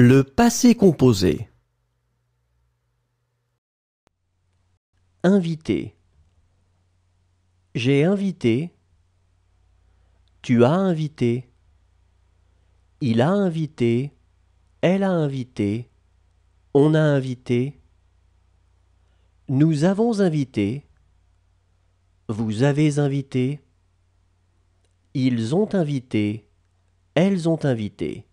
Le passé composé. Invité. J'ai invité. Tu as invité. Il a invité. Elle a invité. On a invité. Nous avons invité. Vous avez invité. Ils ont invité. Elles ont invité.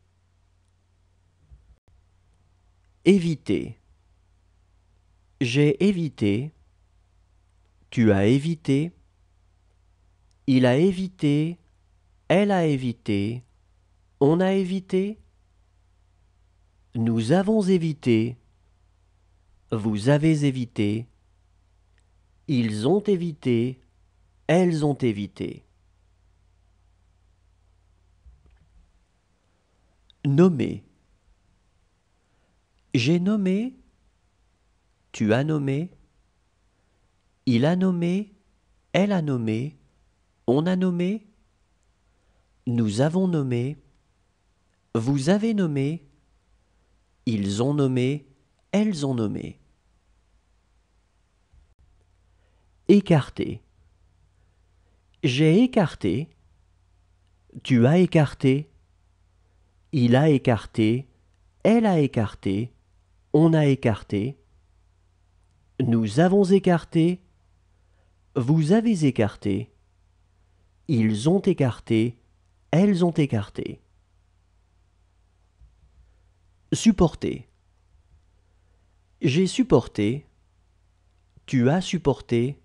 Éviter. J'ai évité. Tu as évité. Il a évité. Elle a évité. On a évité. Nous avons évité. Vous avez évité. Ils ont évité. Elles ont évité. Nommer. J'ai nommé, tu as nommé, il a nommé, elle a nommé, on a nommé, nous avons nommé, vous avez nommé, ils ont nommé, elles ont nommé. Écarté. J'ai écarté, tu as écarté, il a écarté, elle a écarté, on a écarté, nous avons écarté, vous avez écarté, ils ont écarté, elles ont écarté. Supporter. J'ai supporté, tu as supporté,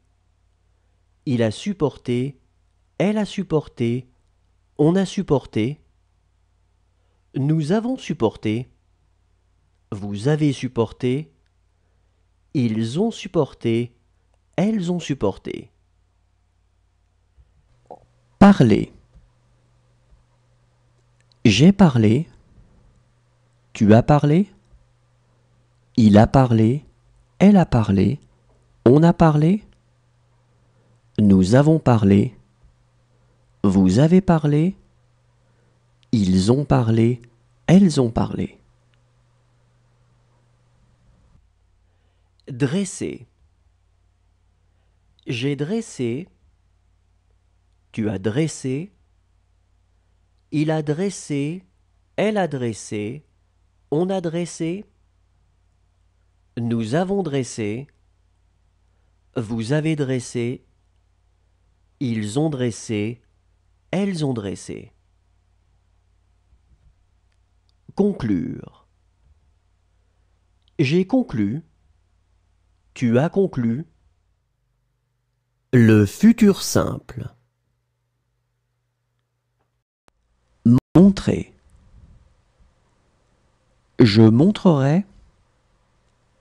il a supporté, elle a supporté, on a supporté, nous avons supporté vous avez supporté, ils ont supporté, elles ont supporté. Parler. J'ai parlé, tu as parlé, il a parlé, elle a parlé, on a parlé, nous avons parlé, vous avez parlé, ils ont parlé, elles ont parlé. Dresser. J'ai dressé. Tu as dressé. Il a dressé. Elle a dressé. On a dressé. Nous avons dressé. Vous avez dressé. Ils ont dressé. Elles ont dressé. Conclure. J'ai conclu. Tu as conclu Le futur simple. Montrer. Je montrerai.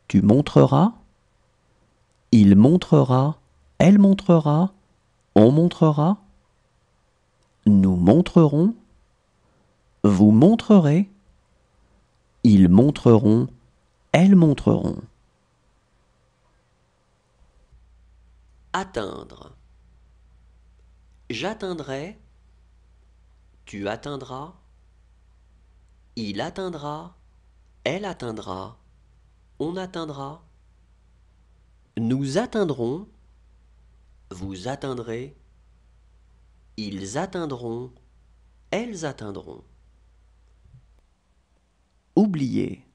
Tu montreras. Il montrera. Elle montrera. On montrera. Nous montrerons. Vous montrerez. Ils montreront. Elles montreront. Atteindre. J'atteindrai. Tu atteindras. Il atteindra. Elle atteindra. On atteindra. Nous atteindrons. Vous atteindrez. Ils atteindront. Elles atteindront. Oublier.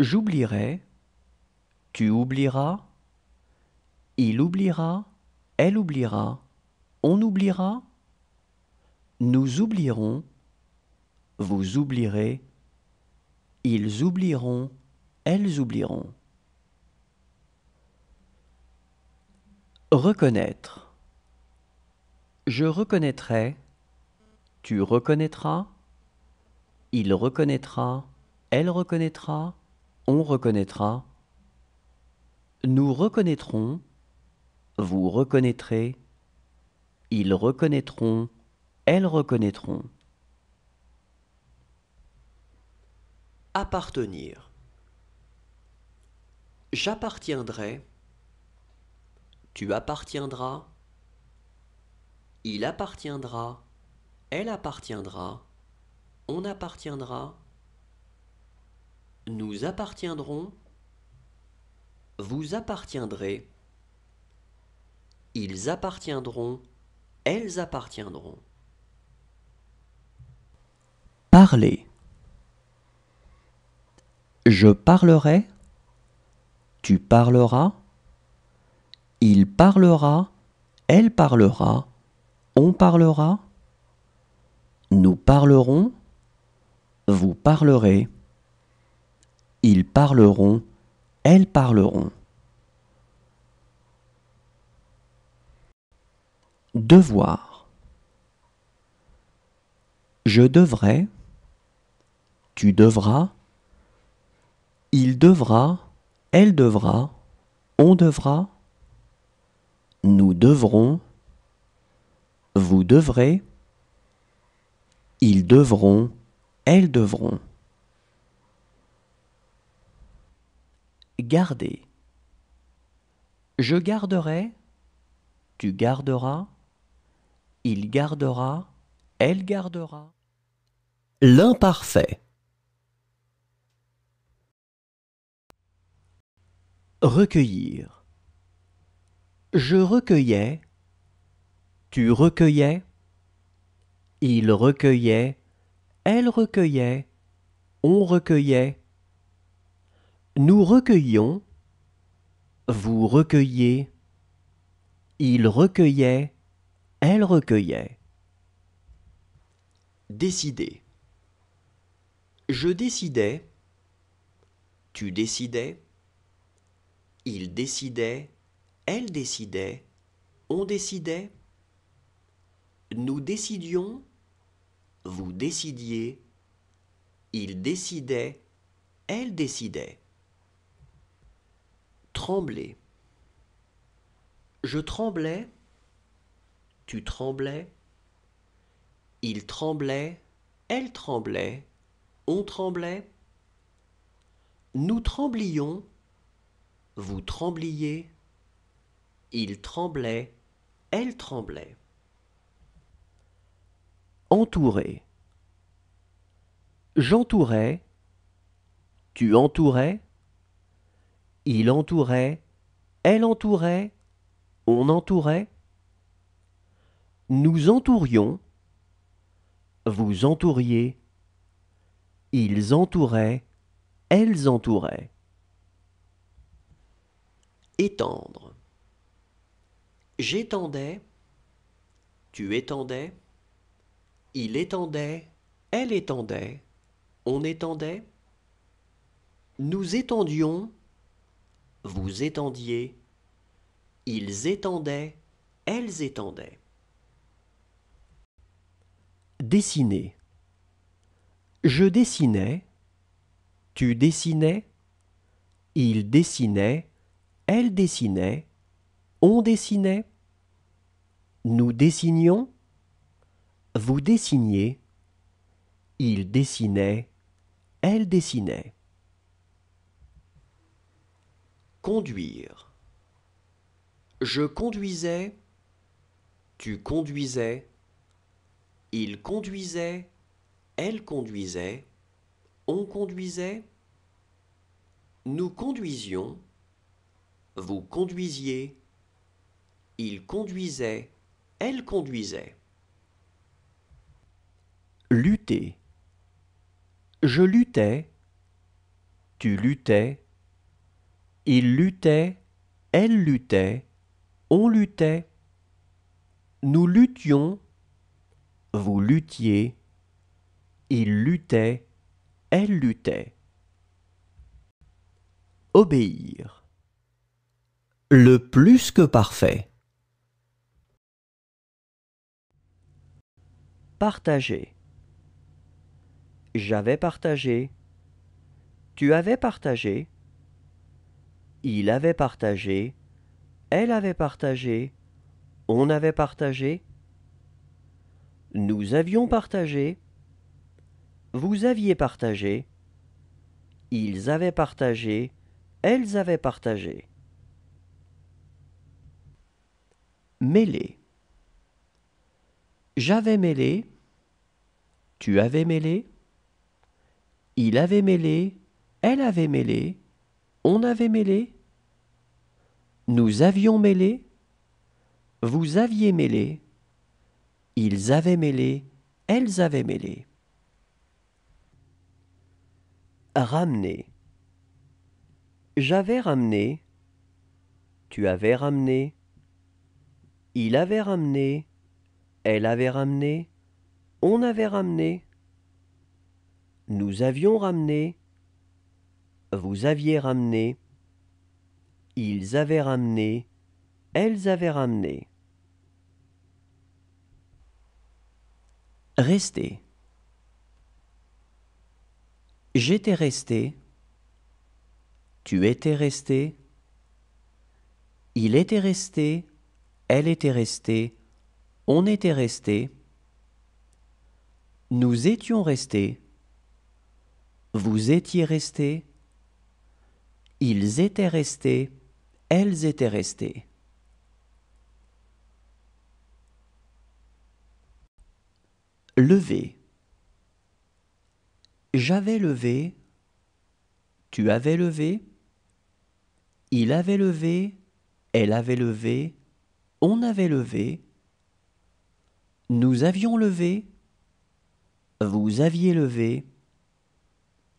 J'oublierai. Tu oublieras. Il oubliera, elle oubliera, on oubliera, nous oublierons, vous oublierez, ils oublieront, elles oublieront. Reconnaître. Je reconnaîtrai, tu reconnaîtras, il reconnaîtra, elle reconnaîtra, on reconnaîtra, nous reconnaîtrons, vous reconnaîtrez, ils reconnaîtront, elles reconnaîtront. Appartenir. J'appartiendrai, tu appartiendras, il appartiendra, elle appartiendra, on appartiendra, nous appartiendrons, vous appartiendrez. Ils appartiendront, elles appartiendront. Parler. Je parlerai, tu parleras, il parlera, elle parlera, on parlera, nous parlerons, vous parlerez, ils parleront, elles parleront. Devoir. Je devrais. Tu devras. Il devra. Elle devra. On devra. Nous devrons. Vous devrez. Ils devront. Elles devront. Garder. Je garderai. Tu garderas. Il gardera, elle gardera. L'imparfait. Recueillir. Je recueillais, tu recueillais, il recueillait, elle recueillait, on recueillait. Nous recueillions, vous recueillez. il recueillait, elle recueillait décider je décidais. tu décidais il décidait elle décidait on décidait nous décidions vous décidiez il décidait elle décidait trembler je tremblais tu tremblais. Il tremblait. Elle tremblait. On tremblait. Nous tremblions. Vous trembliez. Il tremblait. Elle tremblait. Entouré. J'entourais. Tu entourais. Il entourait. Elle entourait. On entourait. Nous entourions, vous entouriez, ils entouraient, elles entouraient. Étendre. J'étendais, tu étendais, il étendait, elle étendait, on étendait. Nous étendions, vous étendiez, ils étendaient, elles étendaient. Dessiner. Je dessinais. Tu dessinais. Il dessinait. Elle dessinait. On dessinait. Nous dessinions. Vous dessiniez. Il dessinait. Elle dessinait. Conduire. Je conduisais. Tu conduisais. Il conduisait, elle conduisait, on conduisait, nous conduisions, vous conduisiez, il conduisait, elle conduisait. Lutter. Je luttais, tu luttais, il luttait, elle luttait, on luttait, nous luttions, vous luttiez. Il luttait. Elle luttait. Obéir. Le plus que parfait. Partager. J'avais partagé. Tu avais partagé. Il avait partagé. Elle avait partagé. On avait partagé. Nous avions partagé. Vous aviez partagé. Ils avaient partagé. Elles avaient partagé. Mêlé. J'avais mêlé. Tu avais mêlé. Il avait mêlé. Elle avait mêlé. On avait mêlé. Nous avions mêlé. Vous aviez mêlé. Ils avaient mêlé, elles avaient mêlé. Ramener. J'avais ramené, tu avais ramené, il avait ramené, elle avait ramené, on avait ramené, nous avions ramené, vous aviez ramené, ils avaient ramené, elles avaient ramené. Rester. J'étais resté. Tu étais resté. Il était resté. Elle était restée. On était resté. Nous étions restés. Vous étiez restés. Ils étaient restés. Elles étaient restées. Levé. J'avais levé. Tu avais levé. Il avait levé. Elle avait levé. On avait levé. Nous avions levé. Vous aviez levé.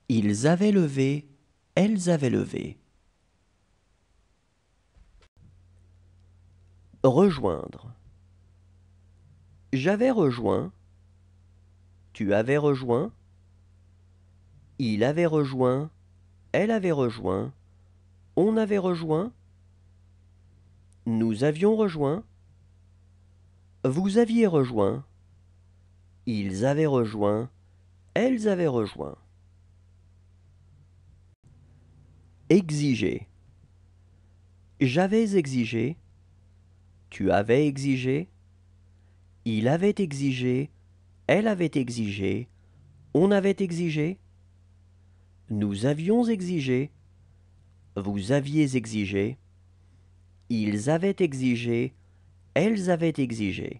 Ils avaient levé. Elles avaient levé. Rejoindre. J'avais rejoint. Tu avais rejoint. Il avait rejoint. Elle avait rejoint. On avait rejoint. Nous avions rejoint. Vous aviez rejoint. Ils avaient rejoint. Elles avaient rejoint. Exiger. J'avais exigé. Tu avais exigé. Il avait exigé. Elle avait exigé, on avait exigé, nous avions exigé, vous aviez exigé, ils avaient exigé, elles avaient exigé.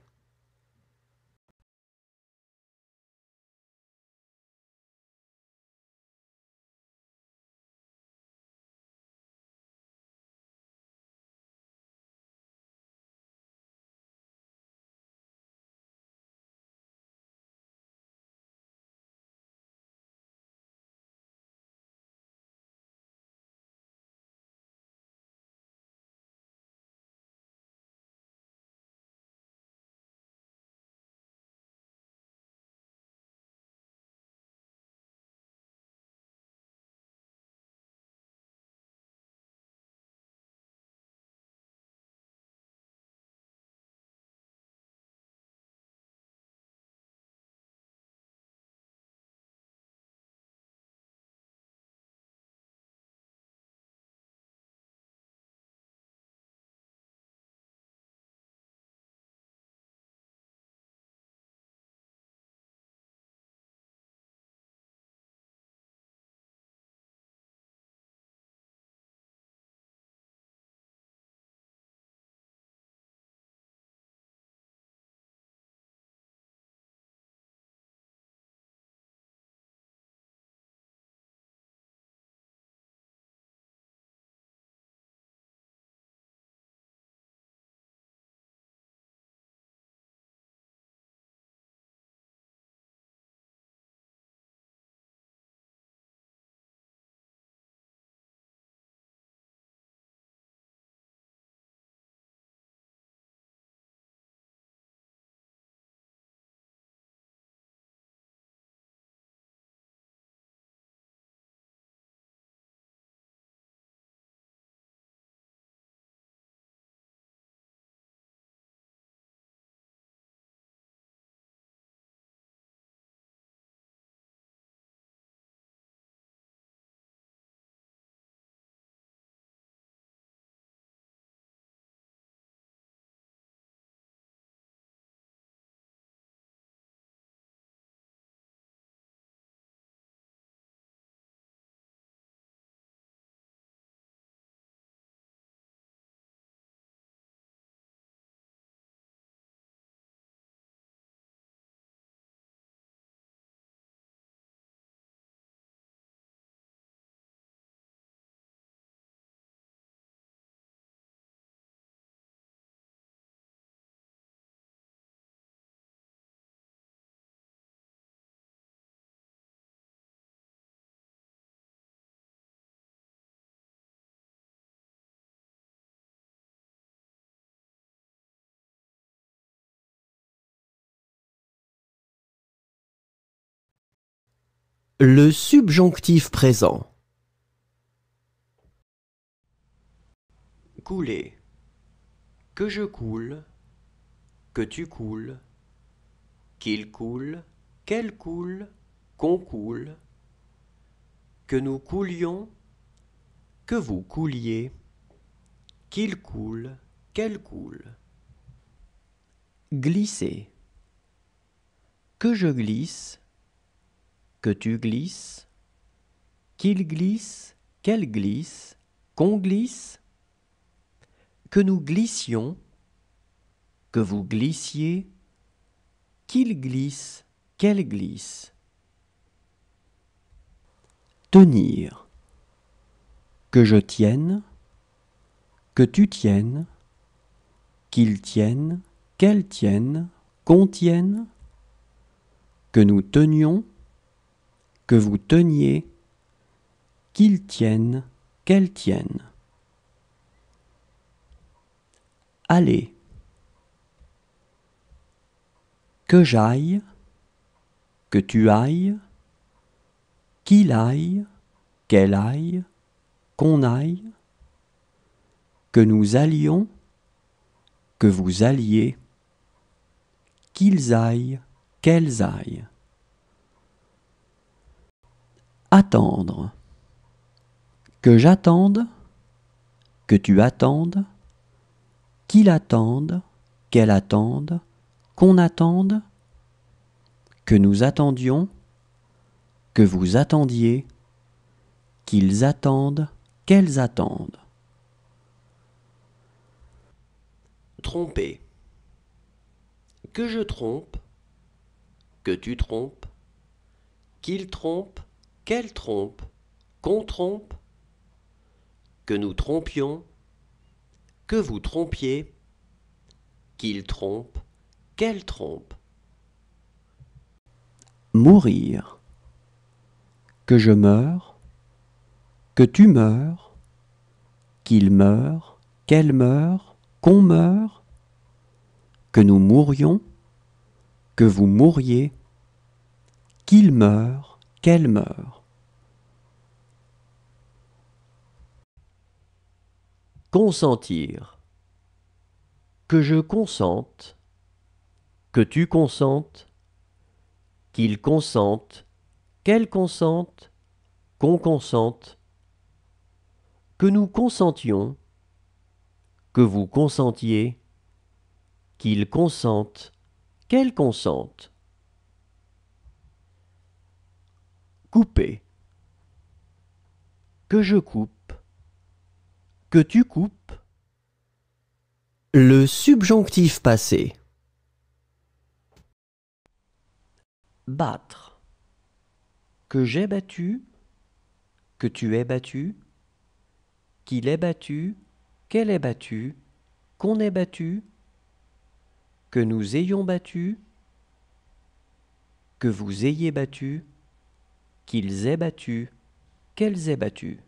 Le subjonctif présent. Couler. Que je coule. Que tu coules. Qu'il coule. Qu'elle coule. Qu'on coule. Que nous coulions. Que vous couliez. Qu'il coule. Qu'elle coule. Glisser. Que je glisse que tu glisses, qu'il glisse, qu'elle glisse, qu'on glisse, que nous glissions, que vous glissiez, qu'il glisse, qu'elle glisse. Tenir. Que je tienne, que tu tiennes, qu'il tienne, qu'elle tienne, qu'on tienne, que nous tenions, que vous teniez, qu'ils tiennent, qu'elle tiennent. Allez. Que j'aille, que tu ailles, qu'il aille, qu'elle aille, qu'on aille, que nous allions, que vous alliez, qu'ils aillent, qu'elles aillent. Attendre. Que j'attende, que tu attendes, qu'il attende, qu'elle attende, qu'on attende, que nous attendions, que vous attendiez, qu'ils attendent, qu'elles attendent. Tromper. Que je trompe, que tu trompes, qu'il trompe, quelle trompe Qu'on trompe Que nous trompions Que vous trompiez Qu'il trompe Quelle trompe Mourir Que je meure Que tu meurs Qu'il meure Qu'elle meure Qu'on meure Que nous mourions Que vous mouriez Qu'il meure qu'elle meure. Consentir. Que je consente, que tu consentes, qu'il consente, qu'elle consente, qu'on consente, que nous consentions, que vous consentiez, qu'il consente, qu'elle consente. Couper. Que je coupe que tu coupes. Le subjonctif passé. Battre. Que j'ai battu, que tu es battu, qu'il ait battu, qu'elle est battue, qu'on ait battu, que nous ayons battu, que vous ayez battu, qu'ils aient battu, qu'elles aient battu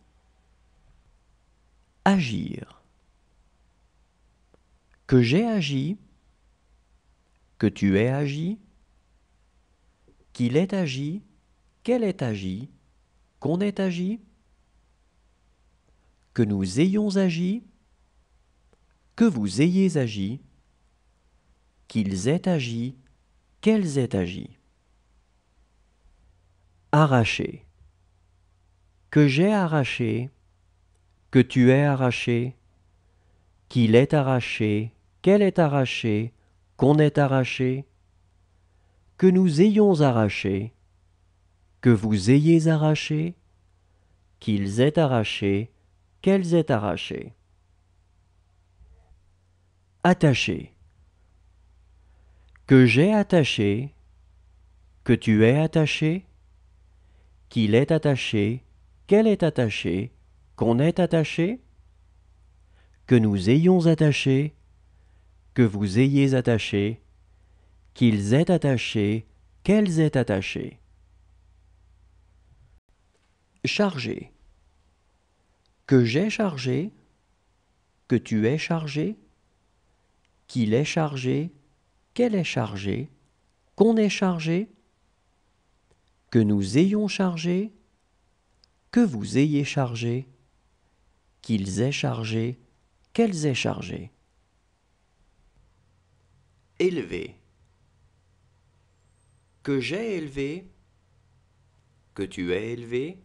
agir. Que j'ai agi, que tu aies agi, qu'il ait agi, qu'elle ait agi, qu'on ait agi, que nous ayons agi, que vous ayez agi, qu'ils aient agi, qu'elles aient agi. Arracher. Que j'ai arraché, que tu es arraché, qu'il est arraché, qu'elle est arrachée, qu'on est arraché, que nous ayons arraché, que vous ayez arraché, qu'ils aient arraché, qu'elles aient arraché. Attaché. Que j'ai attaché, que tu es attaché, qu'il est attaché, qu'elle est attachée, qu'on est attaché, que nous ayons attaché, que vous ayez attaché, qu'ils aient attaché, qu'elles aient attaché. Chargé. Que j'ai chargé, que tu es chargé, qu'il est chargé, qu'elle est chargée, qu'on est chargé, que nous ayons chargé, que vous ayez chargé, qu'ils aient chargé, qu'elles aient chargé. Élevé. Que j'ai élevé, que tu aies élevé,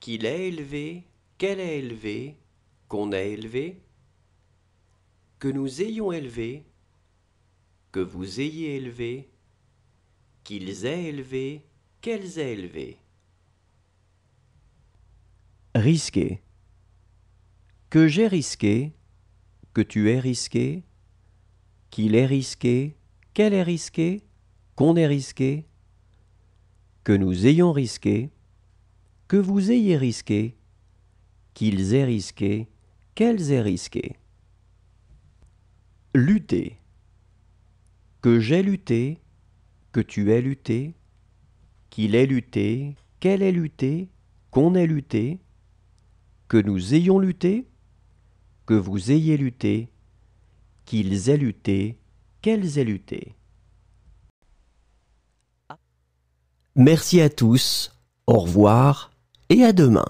qu'il ait élevé, qu'elle ait élevé, qu'on ait élevé, que nous ayons élevé, que vous ayez élevé, qu'ils aient élevé, qu'elles aient élevé. Risquer que j'ai risqué, que tu aies risqué, qu'il ait risqué, qu'elle ait risqué, qu'on ait risqué, que nous ayons risqué, que vous ayez risqué, qu'ils aient risqué, qu'elles aient risqué. Lutter. Que j'ai lutté, que tu aies lutté, qu'il ait lutté, qu'elle ait lutté, qu'on ait lutté, que nous ayons lutté, que vous ayez lutté, qu'ils aient lutté, qu'elles aient lutté. Merci à tous, au revoir et à demain.